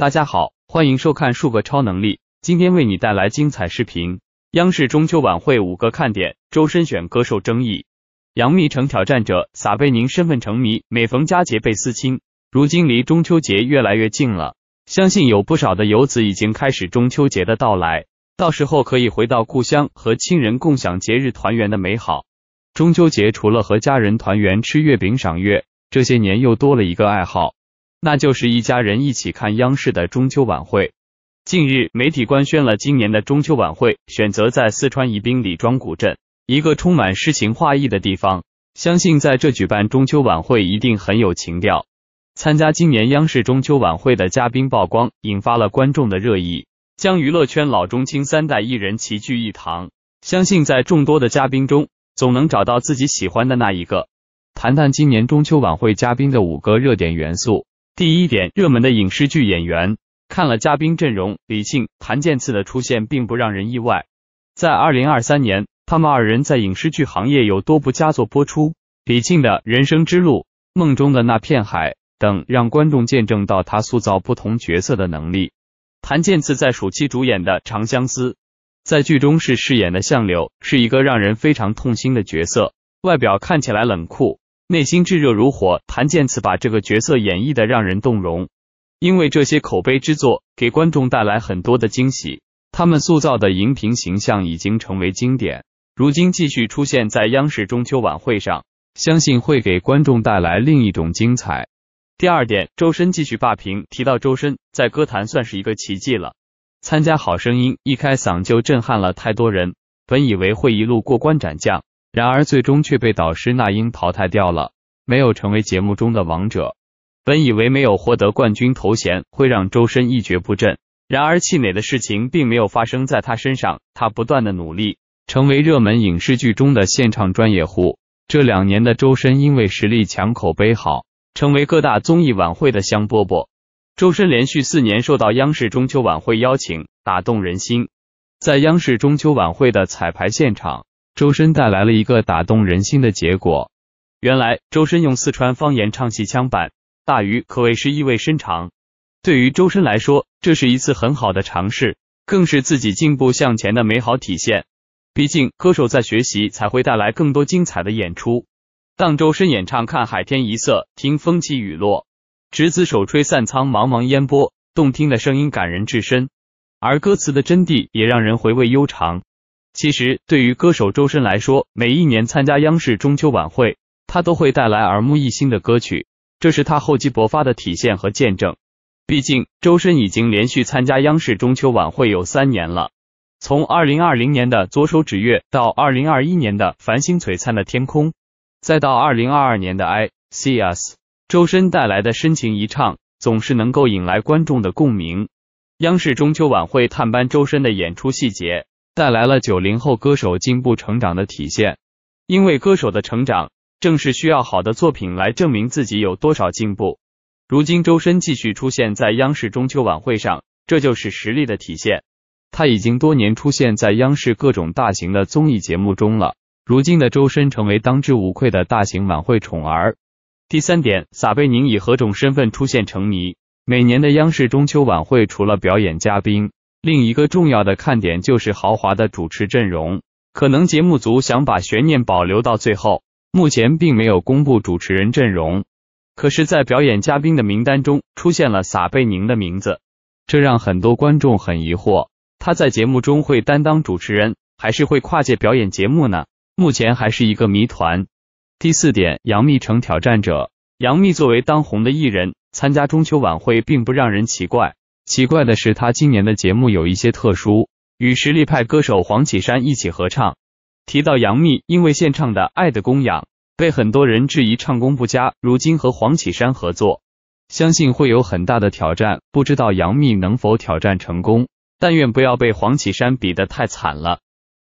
大家好，欢迎收看数个超能力。今天为你带来精彩视频：央视中秋晚会五个看点，周深选歌受争议，杨幂成挑战者，撒贝宁身份成谜。每逢佳节倍思亲。如今离中秋节越来越近了，相信有不少的游子已经开始中秋节的到来，到时候可以回到故乡和亲人共享节日团圆的美好。中秋节除了和家人团圆吃月饼赏月，这些年又多了一个爱好。那就是一家人一起看央视的中秋晚会。近日，媒体官宣了今年的中秋晚会选择在四川宜宾李庄古镇，一个充满诗情画意的地方。相信在这举办中秋晚会一定很有情调。参加今年央视中秋晚会的嘉宾曝光，引发了观众的热议。将娱乐圈老中青三代艺人齐聚一堂，相信在众多的嘉宾中，总能找到自己喜欢的那一个。谈谈今年中秋晚会嘉宾的五个热点元素。第一点，热门的影视剧演员看了嘉宾阵容，李沁、谭健次的出现并不让人意外。在二零二三年，他们二人在影视剧行业有多部佳作播出。李沁的《人生之路》《梦中的那片海》等，让观众见证到他塑造不同角色的能力。谭健次在暑期主演的《长相思》，在剧中是饰演的相柳，是一个让人非常痛心的角色，外表看起来冷酷。内心炙热如火，谭健次把这个角色演绎的让人动容。因为这些口碑之作给观众带来很多的惊喜，他们塑造的荧屏形象已经成为经典。如今继续出现在央视中秋晚会上，相信会给观众带来另一种精彩。第二点，周深继续霸屏，提到周深在歌坛算是一个奇迹了。参加好声音，一开嗓就震撼了太多人，本以为会一路过关斩将。然而，最终却被导师那英淘汰掉了，没有成为节目中的王者。本以为没有获得冠军头衔会让周深一蹶不振，然而气馁的事情并没有发生在他身上。他不断的努力，成为热门影视剧中的现场专业户。这两年的周深因为实力强、口碑好，成为各大综艺晚会的香饽饽。周深连续四年受到央视中秋晚会邀请，打动人心。在央视中秋晚会的彩排现场。周深带来了一个打动人心的结果。原来，周深用四川方言唱戏腔版《大鱼》，可谓是意味深长。对于周深来说，这是一次很好的尝试，更是自己进步向前的美好体现。毕竟，歌手在学习，才会带来更多精彩的演出。当周深演唱《看海天一色》，听风起雨落，执子手吹散苍茫茫烟波，动听的声音感人至深，而歌词的真谛也让人回味悠长。其实，对于歌手周深来说，每一年参加央视中秋晚会，他都会带来耳目一新的歌曲，这是他厚积薄发的体现和见证。毕竟，周深已经连续参加央视中秋晚会有三年了。从2020年的《左手指月》到2021年的《繁星璀璨的天空》，再到2022年的《I See Us》，周深带来的深情一唱，总是能够引来观众的共鸣。央视中秋晚会探班周深的演出细节。带来了九零后歌手进步成长的体现，因为歌手的成长正是需要好的作品来证明自己有多少进步。如今周深继续出现在央视中秋晚会上，这就是实力的体现。他已经多年出现在央视各种大型的综艺节目中了，如今的周深成为当之无愧的大型晚会宠儿。第三点，撒贝宁以何种身份出现成迷？每年的央视中秋晚会除了表演嘉宾。另一个重要的看点就是豪华的主持阵容，可能节目组想把悬念保留到最后，目前并没有公布主持人阵容。可是，在表演嘉宾的名单中出现了撒贝宁的名字，这让很多观众很疑惑，他在节目中会担当主持人，还是会跨界表演节目呢？目前还是一个谜团。第四点，杨幂成挑战者。杨幂作为当红的艺人，参加中秋晚会并不让人奇怪。奇怪的是，他今年的节目有一些特殊，与实力派歌手黄绮珊一起合唱。提到杨幂，因为献唱的《爱的供养》被很多人质疑唱功不佳，如今和黄绮珊合作，相信会有很大的挑战，不知道杨幂能否挑战成功？但愿不要被黄绮珊比得太惨了。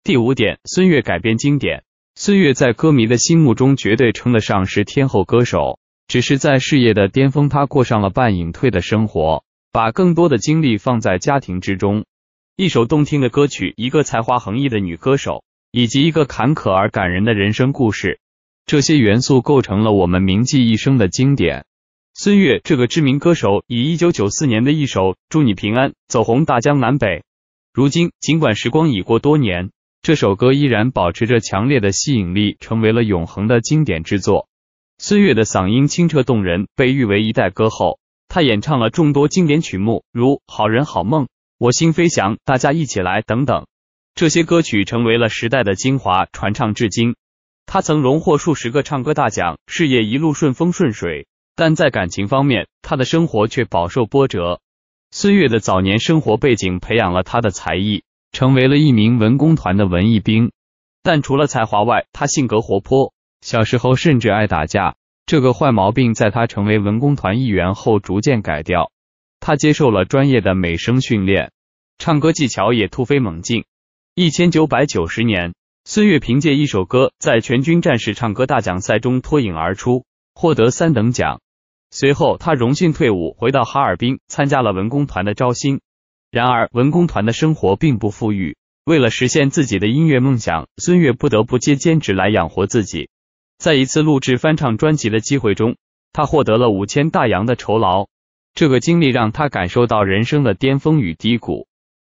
第五点，孙悦改编经典。孙悦在歌迷的心目中绝对称得上是天后歌手，只是在事业的巅峰，他过上了半隐退的生活。把更多的精力放在家庭之中。一首动听的歌曲，一个才华横溢的女歌手，以及一个坎坷而感人的人生故事，这些元素构成了我们铭记一生的经典。孙悦这个知名歌手，以一九九四年的一首《祝你平安》走红大江南北。如今，尽管时光已过多年，这首歌依然保持着强烈的吸引力，成为了永恒的经典之作。孙悦的嗓音清澈动人，被誉为一代歌后。他演唱了众多经典曲目，如《好人好梦》《我心飞翔》《大家一起来》等等，这些歌曲成为了时代的精华，传唱至今。他曾荣获数十个唱歌大奖，事业一路顺风顺水。但在感情方面，他的生活却饱受波折。孙悦的早年生活背景培养了他的才艺，成为了一名文工团的文艺兵。但除了才华外，他性格活泼，小时候甚至爱打架。这个坏毛病在他成为文工团一员后逐渐改掉。他接受了专业的美声训练，唱歌技巧也突飞猛进。一千九百九十年，孙悦凭借一首歌在全军战士唱歌大奖赛中脱颖而出，获得三等奖。随后，他荣幸退伍，回到哈尔滨，参加了文工团的招新。然而，文工团的生活并不富裕。为了实现自己的音乐梦想，孙悦不得不接兼职来养活自己。在一次录制翻唱专辑的机会中，他获得了五千大洋的酬劳。这个经历让他感受到人生的巅峰与低谷。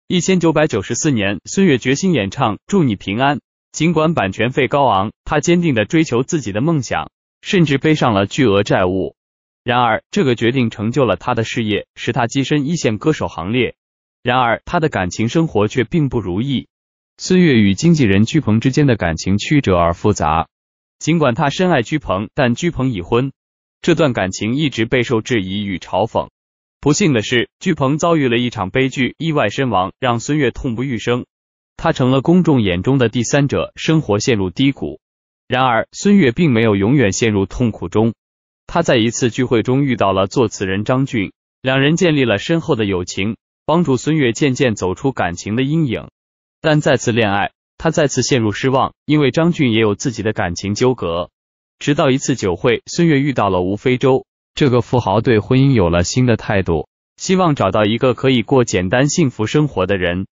一千九百九十四年，孙悦决心演唱《祝你平安》，尽管版权费高昂，他坚定的追求自己的梦想，甚至背上了巨额债务。然而，这个决定成就了他的事业，使他跻身一线歌手行列。然而，他的感情生活却并不如意。孙悦与经纪人鞠鹏之间的感情曲折而复杂。尽管他深爱鞠鹏，但鞠鹏已婚，这段感情一直备受质疑与嘲讽。不幸的是，鞠鹏遭遇了一场悲剧，意外身亡，让孙悦痛不欲生。他成了公众眼中的第三者，生活陷入低谷。然而，孙悦并没有永远陷入痛苦中。他在一次聚会中遇到了作词人张俊，两人建立了深厚的友情，帮助孙悦渐渐走出感情的阴影。但再次恋爱。他再次陷入失望，因为张俊也有自己的感情纠葛。直到一次酒会，孙悦遇到了吴非洲这个富豪，对婚姻有了新的态度，希望找到一个可以过简单幸福生活的人。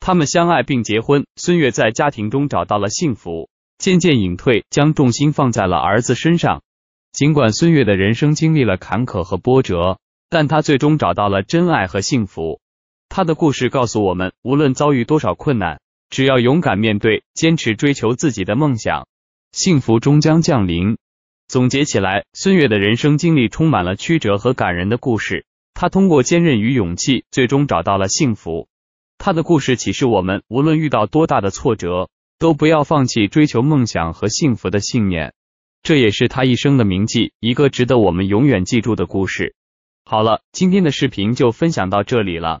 他们相爱并结婚，孙悦在家庭中找到了幸福，渐渐隐退，将重心放在了儿子身上。尽管孙悦的人生经历了坎坷和波折，但他最终找到了真爱和幸福。他的故事告诉我们，无论遭遇多少困难。只要勇敢面对，坚持追求自己的梦想，幸福终将降临。总结起来，孙悦的人生经历充满了曲折和感人的故事。他通过坚韧与勇气，最终找到了幸福。他的故事启示我们，无论遇到多大的挫折，都不要放弃追求梦想和幸福的信念。这也是他一生的铭记，一个值得我们永远记住的故事。好了，今天的视频就分享到这里了。